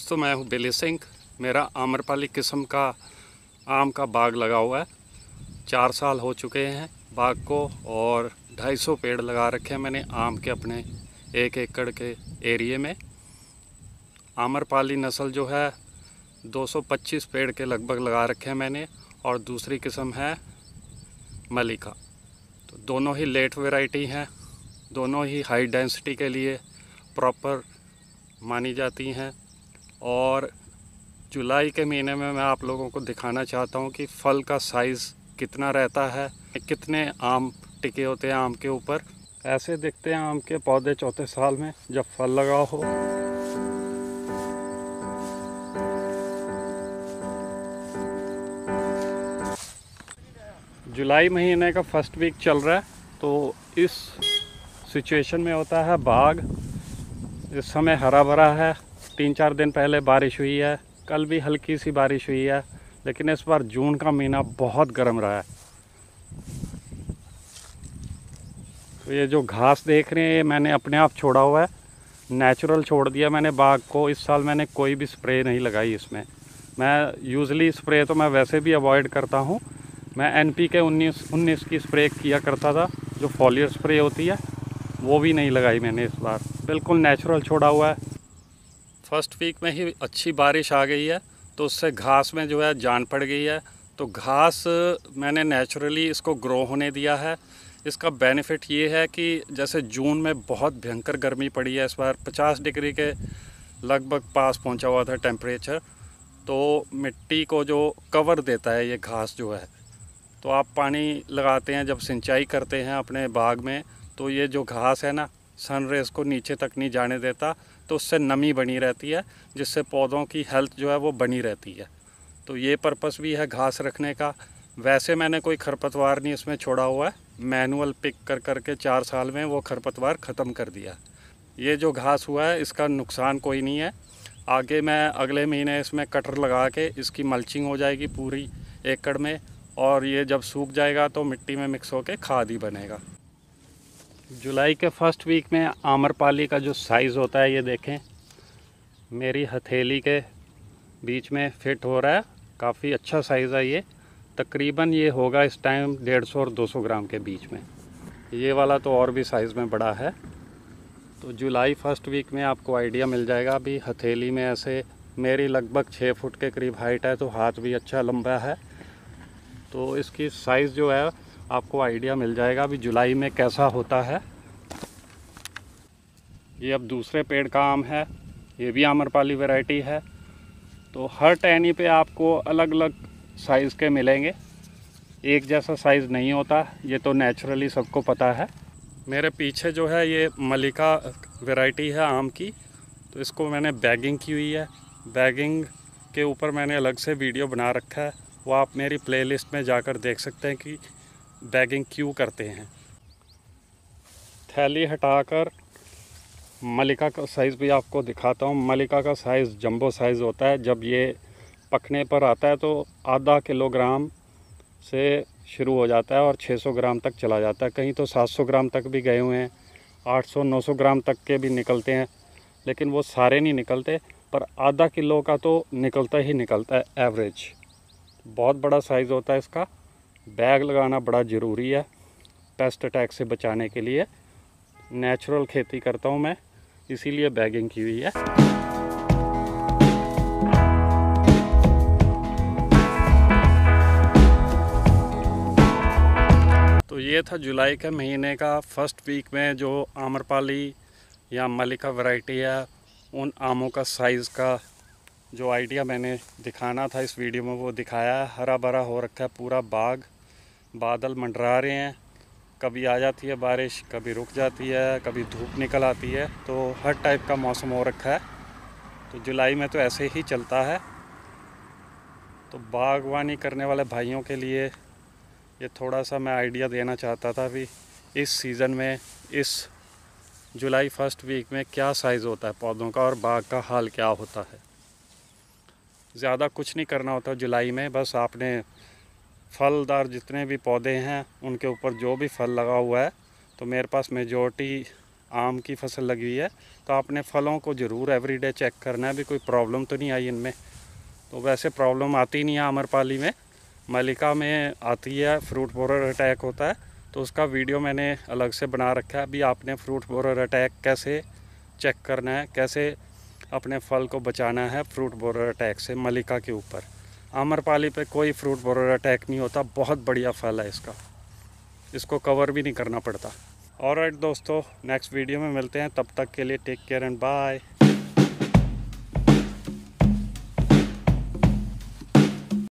दोस्तों तो मैं हूँ बिली सिंह मेरा आम्रपाली किस्म का आम का बाग लगा हुआ है चार साल हो चुके हैं बाग को और 250 पेड़ लगा रखे हैं मैंने आम के अपने एक एकड़ के एरिए में आम्रपाली नस्ल जो है 225 पेड़ के लगभग लगा रखे हैं मैंने और दूसरी किस्म है मलिका तो दोनों ही लेट वेराइटी हैं दोनों ही हाई डेंसिटी के लिए प्रॉपर मानी जाती हैं और जुलाई के महीने में मैं आप लोगों को दिखाना चाहता हूँ कि फल का साइज़ कितना रहता है कितने आम टिके होते हैं आम के ऊपर ऐसे दिखते हैं आम के पौधे चौथे साल में जब फल लगा हो जुलाई महीने का फर्स्ट वीक चल रहा है तो इस सिचुएशन में होता है बाग इस समय हरा भरा है तीन चार दिन पहले बारिश हुई है कल भी हल्की सी बारिश हुई है लेकिन इस बार जून का महीना बहुत गर्म रहा है तो ये जो घास देख रहे हैं ये मैंने अपने आप छोड़ा हुआ है नेचुरल छोड़ दिया मैंने बाग को इस साल मैंने कोई भी स्प्रे नहीं लगाई इसमें मैं यूज़ली स्प्रे तो मैं वैसे भी अवॉइड करता हूँ मैं एन पी के उन्नीस उन्नीस की स्प्रे किया करता था जो फॉलियर स्प्रे होती है वो भी नहीं लगाई मैंने इस बार बिल्कुल नेचुरल छोड़ा हुआ है फर्स्ट वीक में ही अच्छी बारिश आ गई है तो उससे घास में जो है जान पड़ गई है तो घास मैंने नेचुरली इसको ग्रो होने दिया है इसका बेनिफिट ये है कि जैसे जून में बहुत भयंकर गर्मी पड़ी है इस बार 50 डिग्री के लगभग पास पहुंचा हुआ था टेम्परेचर तो मिट्टी को जो कवर देता है ये घास जो है तो आप पानी लगाते हैं जब सिंचाई करते हैं अपने बाग में तो ये जो घास है ना सन रेज को नीचे तक नहीं जाने देता तो उससे नमी बनी रहती है जिससे पौधों की हेल्थ जो है वो बनी रहती है तो ये पर्पस भी है घास रखने का वैसे मैंने कोई खरपतवार नहीं इसमें छोड़ा हुआ है मैनुअल पिक कर करके चार साल में वो खरपतवार ख़त्म कर दिया ये जो घास हुआ है इसका नुकसान कोई नहीं है आगे मैं अगले महीने इसमें कटर लगा के इसकी मल्चिंग हो जाएगी पूरी एकड़ में और ये जब सूख जाएगा तो मिट्टी में मिक्स होकर खाद ही बनेगा जुलाई के फर्स्ट वीक में आम्रपाली का जो साइज़ होता है ये देखें मेरी हथेली के बीच में फिट हो रहा है काफ़ी अच्छा साइज़ है ये तकरीबन ये होगा इस टाइम डेढ़ सौ और दो सौ ग्राम के बीच में ये वाला तो और भी साइज़ में बड़ा है तो जुलाई फर्स्ट वीक में आपको आइडिया मिल जाएगा अभी हथेली में ऐसे मेरी लगभग छः फुट के करीब हाइट है तो हाथ भी अच्छा लंबा है तो इसकी साइज़ जो है आपको आइडिया मिल जाएगा अभी जुलाई में कैसा होता है ये अब दूसरे पेड़ का आम है ये भी आम्रपाली वैरायटी है तो हर टहनी पे आपको अलग अलग साइज़ के मिलेंगे एक जैसा साइज़ नहीं होता ये तो नेचुरली सबको पता है मेरे पीछे जो है ये मलिका वैरायटी है आम की तो इसको मैंने बैगिंग की हुई है बैगिंग के ऊपर मैंने अलग से वीडियो बना रखा है वो आप मेरी प्लेलिस्ट में जाकर देख सकते हैं कि बैगिंग क्यों करते हैं थैली हटाकर मलिका का साइज़ भी आपको दिखाता हूँ मलिका का साइज़ जंबो साइज़ होता है जब ये पकने पर आता है तो आधा किलोग्राम से शुरू हो जाता है और 600 ग्राम तक चला जाता है कहीं तो 700 ग्राम तक भी गए हुए हैं 800 900 ग्राम तक के भी निकलते हैं लेकिन वो सारे नहीं निकलते पर आधा किलो का तो निकलता ही निकलता है एवरेज बहुत बड़ा साइज़ होता है इसका बैग लगाना बड़ा ज़रूरी है पेस्ट अटैक से बचाने के लिए नेचुरल खेती करता हूँ मैं इसीलिए बैगिंग की हुई है तो ये था जुलाई के महीने का फर्स्ट वीक में जो आम्रपाली या मलिका वैरायटी है उन आमों का साइज़ का जो आइडिया मैंने दिखाना था इस वीडियो में वो दिखाया है हरा भरा हो रखा है पूरा बाग बादल मंडरा रहे हैं कभी आ जाती है बारिश कभी रुक जाती है कभी धूप निकल आती है तो हर टाइप का मौसम हो रखा है तो जुलाई में तो ऐसे ही चलता है तो बागवानी करने वाले भाइयों के लिए ये थोड़ा सा मैं आइडिया देना चाहता था भी इस सीज़न में इस जुलाई फर्स्ट वीक में क्या साइज़ होता है पौधों का और बाग का हाल क्या होता है ज़्यादा कुछ नहीं करना होता जुलाई में बस आपने फलदार जितने भी पौधे हैं उनके ऊपर जो भी फल लगा हुआ है तो मेरे पास मेजोरिटी आम की फसल लगी हुई है तो आपने फलों को ज़रूर एवरीडे चेक करना है भी कोई प्रॉब्लम तो नहीं आई इनमें तो वैसे प्रॉब्लम आती नहीं है आमरपाली में मलिका में आती है फ्रूट बोरर अटैक होता है तो उसका वीडियो मैंने अलग से बना रखा है अभी आपने फ्रूट बोरर अटैक कैसे चेक करना है कैसे अपने फल को बचाना है फ्रूट बोरर अटैक से मलिका के ऊपर आम्रपाली पे कोई फ्रूट बोरर अटैक नहीं होता बहुत बढ़िया फल है इसका इसको कवर भी नहीं करना पड़ता और दोस्तों नेक्स्ट वीडियो में मिलते हैं तब तक के लिए टेक केयर एंड बाय